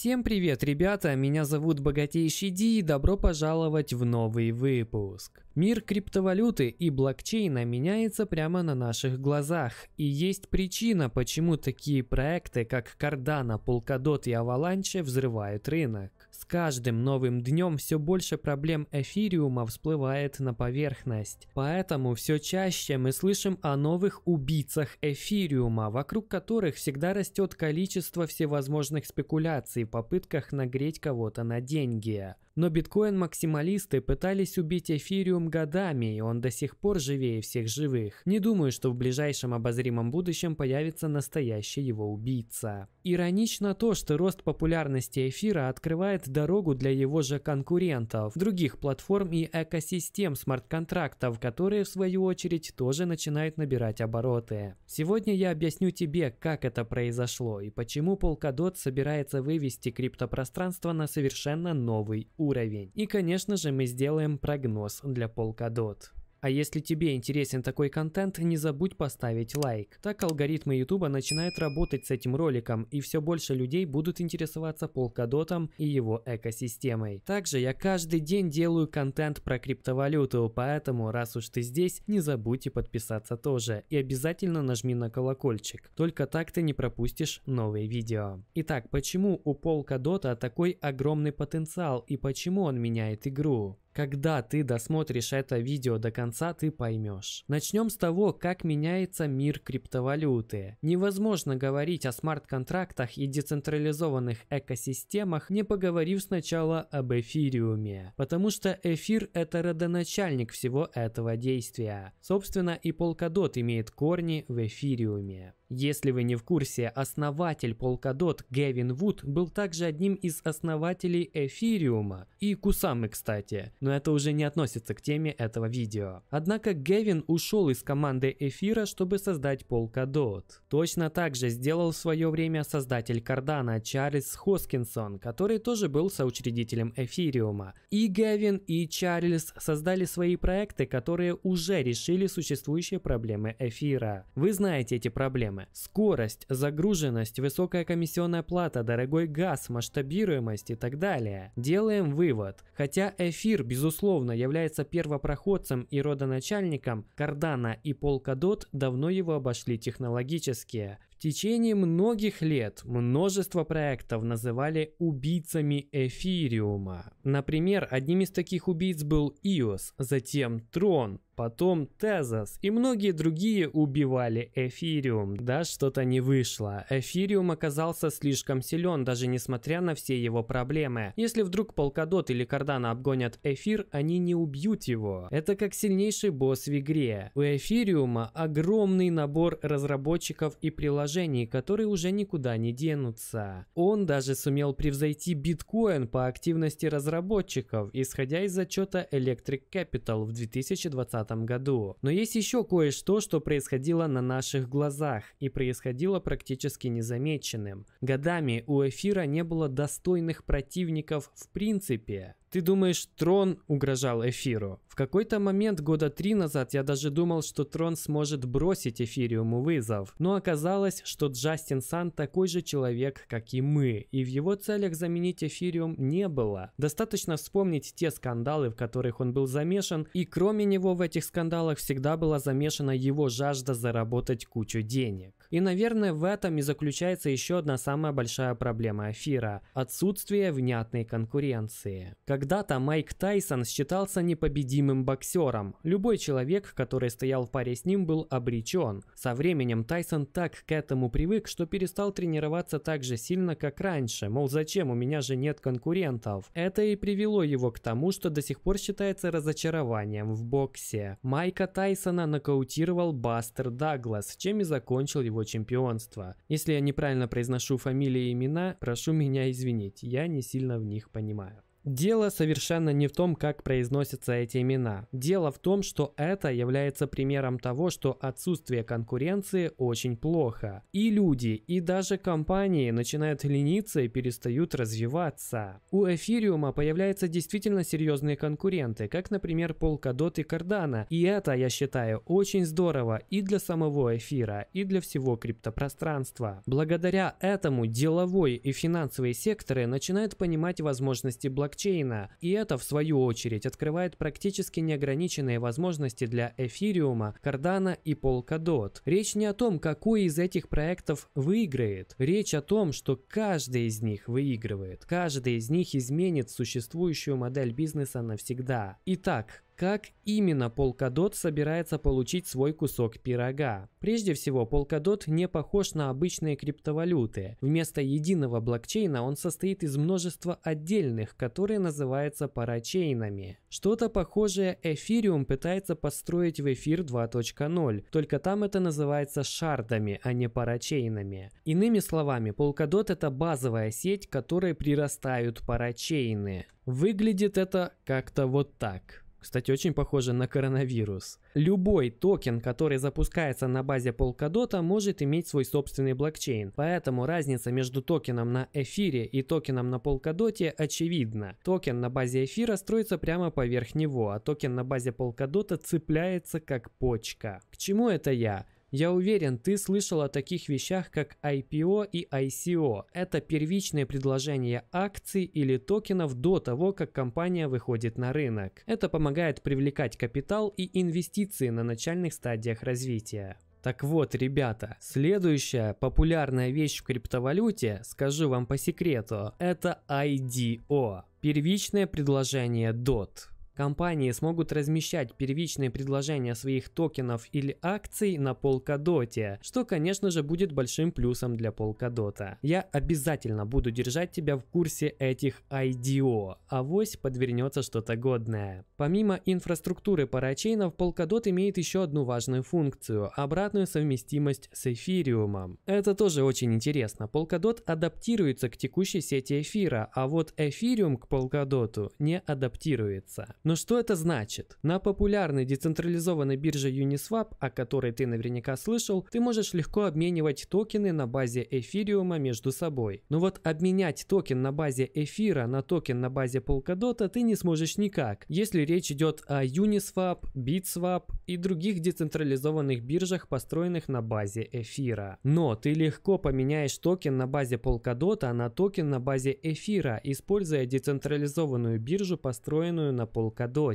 Всем привет, ребята! Меня зовут Богатейший Ди и добро пожаловать в новый выпуск. Мир криптовалюты и блокчейна меняется прямо на наших глазах. И есть причина, почему такие проекты, как Cardano, Polkadot и Avalanche взрывают рынок. С каждым новым днем все больше проблем эфириума всплывает на поверхность. Поэтому все чаще мы слышим о новых убийцах эфириума, вокруг которых всегда растет количество всевозможных спекуляций в попытках нагреть кого-то на деньги. Но биткоин-максималисты пытались убить эфириум годами, и он до сих пор живее всех живых. Не думаю, что в ближайшем обозримом будущем появится настоящий его убийца. Иронично то, что рост популярности эфира открывает дорогу для его же конкурентов, других платформ и экосистем смарт-контрактов, которые в свою очередь тоже начинают набирать обороты. Сегодня я объясню тебе, как это произошло и почему Polkadot собирается вывести криптопространство на совершенно новый уровень уровень. И, конечно же, мы сделаем прогноз для Polkadot. А если тебе интересен такой контент, не забудь поставить лайк. Так алгоритмы YouTube начинают работать с этим роликом, и все больше людей будут интересоваться полкадотом и его экосистемой. Также я каждый день делаю контент про криптовалюту, поэтому раз уж ты здесь, не забудь и подписаться тоже. И обязательно нажми на колокольчик. Только так ты не пропустишь новые видео. Итак, почему у полкадота такой огромный потенциал и почему он меняет игру? Когда ты досмотришь это видео до конца, ты поймешь. Начнем с того, как меняется мир криптовалюты. Невозможно говорить о смарт-контрактах и децентрализованных экосистемах, не поговорив сначала об эфириуме. Потому что эфир – это родоначальник всего этого действия. Собственно, и Polkadot имеет корни в эфириуме. Если вы не в курсе, основатель Polkadot Гевин Вуд был также одним из основателей эфириума и Кусамы, кстати, но это уже не относится к теме этого видео. Однако Гевин ушел из команды эфира, чтобы создать Polkadot. Точно так же сделал в свое время создатель Кардана Чарльз Хоскинсон, который тоже был соучредителем эфириума. И Гевин, и Чарльз создали свои проекты, которые уже решили существующие проблемы эфира. Вы знаете эти проблемы, проблемы. Скорость, загруженность, высокая комиссионная плата, дорогой газ, масштабируемость и так далее. Делаем вывод. Хотя эфир, безусловно, является первопроходцем и родоначальником, Кардана и Polkadot давно его обошли технологически течение многих лет множество проектов называли убийцами эфириума. Например, одним из таких убийц был Иос, затем Трон, потом Тезос и многие другие убивали Эфириум. Да, что-то не вышло. Эфириум оказался слишком силен, даже несмотря на все его проблемы. Если вдруг Полкадот или Кардана обгонят Эфир, они не убьют его. Это как сильнейший босс в игре. У Эфириума огромный набор разработчиков и приложений положении, которые уже никуда не денутся. Он даже сумел превзойти биткоин по активности разработчиков, исходя из отчета Electric Capital в 2020 году. Но есть еще кое-что, что происходило на наших глазах и происходило практически незамеченным. Годами у эфира не было достойных противников в принципе. Ты думаешь, Трон угрожал Эфиру? В какой-то момент года три назад я даже думал, что Трон сможет бросить Эфириуму вызов. Но оказалось, что Джастин Сан такой же человек, как и мы, и в его целях заменить Эфириум не было. Достаточно вспомнить те скандалы, в которых он был замешан, и кроме него в этих скандалах всегда была замешана его жажда заработать кучу денег. И, наверное, в этом и заключается еще одна самая большая проблема Эфира – отсутствие внятной конкуренции. Как когда-то Майк Тайсон считался непобедимым боксером. Любой человек, который стоял в паре с ним, был обречен. Со временем Тайсон так к этому привык, что перестал тренироваться так же сильно, как раньше. Мол, зачем, у меня же нет конкурентов. Это и привело его к тому, что до сих пор считается разочарованием в боксе. Майка Тайсона нокаутировал Бастер Даглас, чем и закончил его чемпионство. Если я неправильно произношу фамилии и имена, прошу меня извинить, я не сильно в них понимаю. Дело совершенно не в том, как произносятся эти имена. Дело в том, что это является примером того, что отсутствие конкуренции очень плохо. И люди, и даже компании начинают лениться и перестают развиваться. У эфириума появляются действительно серьезные конкуренты, как, например, Polkadot и Cardano. И это, я считаю, очень здорово и для самого эфира, и для всего криптопространства. Благодаря этому деловой и финансовые секторы начинают понимать возможности блокчейна блокчейна, и это, в свою очередь, открывает практически неограниченные возможности для эфириума, кардана и Polkadot. Речь не о том, какой из этих проектов выиграет. Речь о том, что каждый из них выигрывает. Каждый из них изменит существующую модель бизнеса навсегда. Итак, как именно полкадот собирается получить свой кусок пирога? Прежде всего, полкадот не похож на обычные криптовалюты. Вместо единого блокчейна он состоит из множества отдельных, которые называются парачейнами. Что-то похожее Эфириум пытается построить в эфир 2.0, только там это называется шардами, а не парачейнами. Иными словами, полкадот это базовая сеть, к которой прирастают парачейны. Выглядит это как-то вот так. Кстати, очень похоже на коронавирус. Любой токен, который запускается на базе Polkadot, может иметь свой собственный блокчейн. Поэтому разница между токеном на эфире и токеном на Polkadot очевидна. Токен на базе эфира строится прямо поверх него, а токен на базе Polkadot цепляется как почка. К чему это я? Я уверен, ты слышал о таких вещах, как IPO и ICO. Это первичное предложение акций или токенов до того, как компания выходит на рынок. Это помогает привлекать капитал и инвестиции на начальных стадиях развития. Так вот, ребята, следующая популярная вещь в криптовалюте, скажу вам по секрету, это IDO. Первичное предложение DOT. Компании смогут размещать первичные предложения своих токенов или акций на Polkadot, что, конечно же, будет большим плюсом для Polkadot. Я обязательно буду держать тебя в курсе этих IDO, а вось подвернется что-то годное. Помимо инфраструктуры парачейнов, Polkadot имеет еще одну важную функцию – обратную совместимость с эфириумом. Это тоже очень интересно. Polkadot адаптируется к текущей сети эфира, а вот эфириум к Polkadot не адаптируется. Но что это значит? На популярной децентрализованной бирже Uniswap, о которой ты наверняка слышал, ты можешь легко обменивать токены на базе эфириума между собой. Но вот обменять токен на базе эфира на токен на базе Polkadot ты не сможешь никак, если речь идет о Uniswap, BitSwap и других децентрализованных биржах, построенных на базе эфира. Но ты легко поменяешь токен на базе Polkadot а на токен на базе эфира, используя децентрализованную биржу, построенную на Polkadot Polkadot.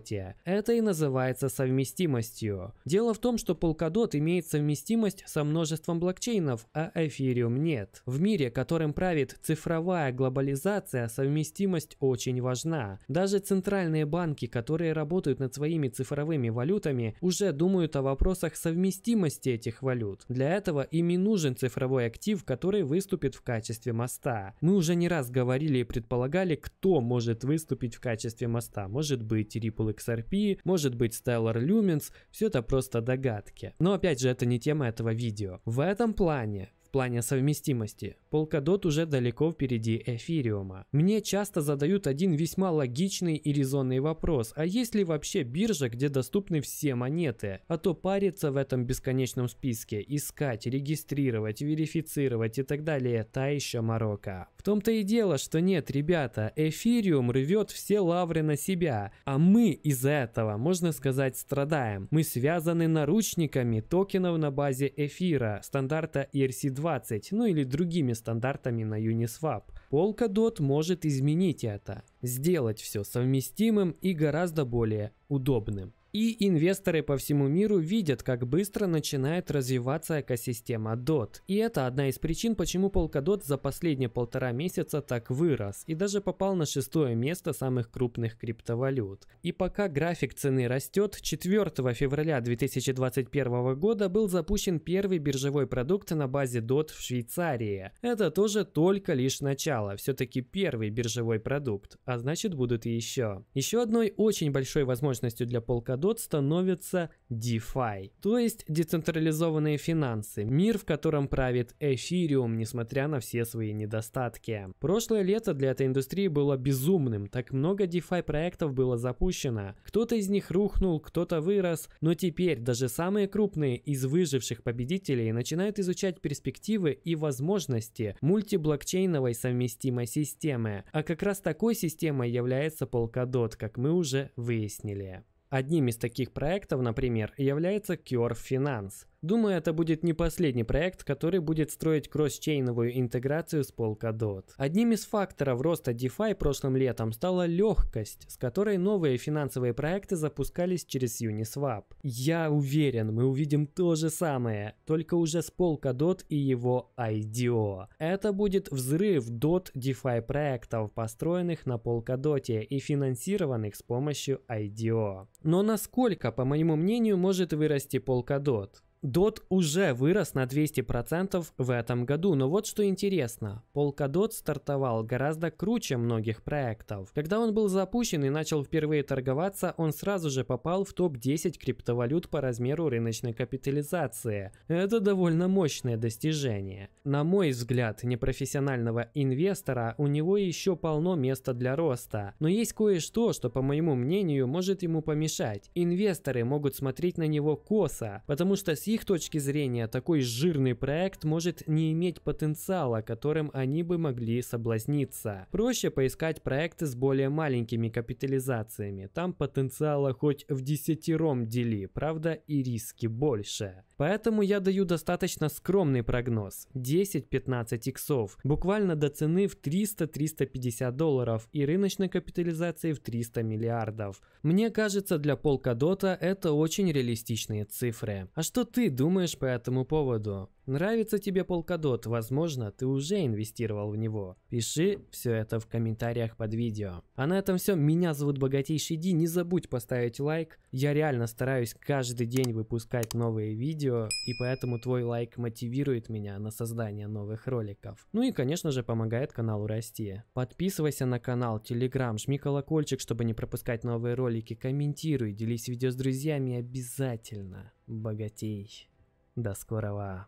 Это и называется совместимостью. Дело в том, что Polkadot имеет совместимость со множеством блокчейнов, а Ethereum нет. В мире, которым правит цифровая глобализация, совместимость очень важна. Даже центральные банки, которые работают над своими цифровыми валютами, уже думают о вопросах совместимости этих валют. Для этого им и нужен цифровой актив, который выступит в качестве моста. Мы уже не раз говорили и предполагали, кто может выступить в качестве моста. Может быть быть Ripple XRP, может быть Stellar Lumens, все это просто догадки. Но опять же, это не тема этого видео. В этом плане плане совместимости Polkadot уже далеко впереди эфириума. Мне часто задают один весьма логичный и резонный вопрос, а есть ли вообще биржа, где доступны все монеты? А то париться в этом бесконечном списке, искать, регистрировать, верифицировать и так далее, та еще морока. В том-то и дело, что нет, ребята, эфириум рвет все лавры на себя, а мы из-за этого, можно сказать, страдаем. Мы связаны наручниками токенов на базе эфира, стандарта ERC-20 20, ну или другими стандартами на Uniswap. Polkadot может изменить это, сделать все совместимым и гораздо более удобным. И инвесторы по всему миру видят, как быстро начинает развиваться экосистема DOT. И это одна из причин, почему Polkadot за последние полтора месяца так вырос и даже попал на шестое место самых крупных криптовалют. И пока график цены растет, 4 февраля 2021 года был запущен первый биржевой продукт на базе DOT в Швейцарии. Это тоже только лишь начало, все-таки первый биржевой продукт, а значит будут и еще. Еще одной очень большой возможностью для Polkadot дот становится DeFi, то есть децентрализованные финансы, мир, в котором правит эфириум, несмотря на все свои недостатки. Прошлое лето для этой индустрии было безумным, так много DeFi проектов было запущено. Кто-то из них рухнул, кто-то вырос, но теперь даже самые крупные из выживших победителей начинают изучать перспективы и возможности мультиблокчейновой совместимой системы. А как раз такой системой является Polkadot, как мы уже выяснили. Одним из таких проектов, например, является Cure Finance – Думаю, это будет не последний проект, который будет строить кросс-чейновую интеграцию с Polkadot. Одним из факторов роста DeFi прошлым летом стала легкость, с которой новые финансовые проекты запускались через Uniswap. Я уверен, мы увидим то же самое, только уже с Polkadot и его IDO. Это будет взрыв DOT DeFi проектов, построенных на Polkadot и финансированных с помощью IDO. Но насколько, по моему мнению, может вырасти Polkadot? DOT уже вырос на 200% в этом году, но вот что интересно, Polkadot стартовал гораздо круче многих проектов. Когда он был запущен и начал впервые торговаться, он сразу же попал в топ-10 криптовалют по размеру рыночной капитализации. Это довольно мощное достижение. На мой взгляд, непрофессионального инвестора у него еще полно места для роста, но есть кое-что, что, по моему мнению, может ему помешать. Инвесторы могут смотреть на него косо, потому что с их точки зрения, такой жирный проект может не иметь потенциала, которым они бы могли соблазниться. Проще поискать проекты с более маленькими капитализациями. Там потенциала хоть в десятером дели, правда и риски больше. Поэтому я даю достаточно скромный прогноз – 10-15 иксов, буквально до цены в 300-350 долларов и рыночной капитализации в 300 миллиардов. Мне кажется, для Polkadot это очень реалистичные цифры. А что ты думаешь по этому поводу? Нравится тебе полкадот, возможно, ты уже инвестировал в него. Пиши все это в комментариях под видео. А на этом все, меня зовут Богатейший Ди, не забудь поставить лайк. Я реально стараюсь каждый день выпускать новые видео, и поэтому твой лайк мотивирует меня на создание новых роликов. Ну и конечно же помогает каналу расти. Подписывайся на канал, телеграм, жми колокольчик, чтобы не пропускать новые ролики, комментируй, делись видео с друзьями обязательно. Богатей. До скорого.